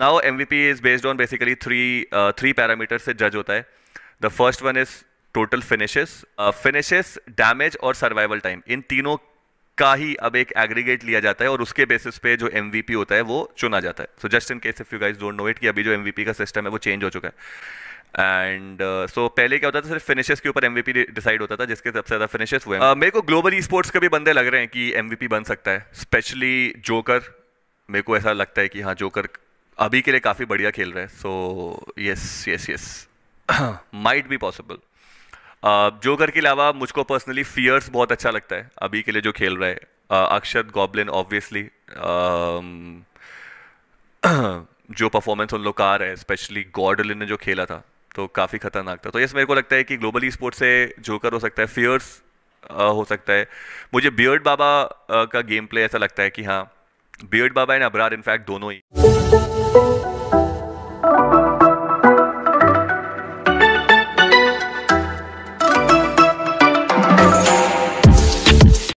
now M is based on basically three three parameter से जज होता है the first one is total finishes finishes damage और survival time इन तीनों का ही अब एक एग्रीगेट लिया जाता है और उसके बेसिस पे जो एम होता है वो चुना जाता है so just in case if you guys don't know it कि अभी जो एम का सिस्टम है वो चेंज हो चुका है एंड सो uh, so पहले क्या होता था सिर्फ फिनिशेस के ऊपर एम डिसाइड होता था जिसके सबसे ज़्यादा फिनिशेस हुए uh, मेरे को ग्लोबल ई स्पोर्ट्स के भी बंदे लग रहे हैं कि एम बन सकता है स्पेशली जोकर मेरे को ऐसा लगता है कि हाँ जोकर अभी के लिए काफ़ी बढ़िया खेल रहे हैं so yes yes yes might be possible joker के अलावा मुझको पर्सनली फियर्स बहुत अच्छा लगता है अभी के लिए जो खेल रहा है अक्षत गॉबलिन ऑब्वियसली जो परफॉर्मेंस उन लोग का रहा है स्पेशली गॉडलिन ने जो खेला था तो काफ़ी खतरनाक था तो यस मेरे को लगता है कि ग्लोबल स्पोर्ट्स से जोकर हो सकता है फियर्स हो सकता है मुझे बियर्ड बाबा का गेम प्ले ऐसा लगता है कि हाँ beard Baba and Abrar in fact दोनों ही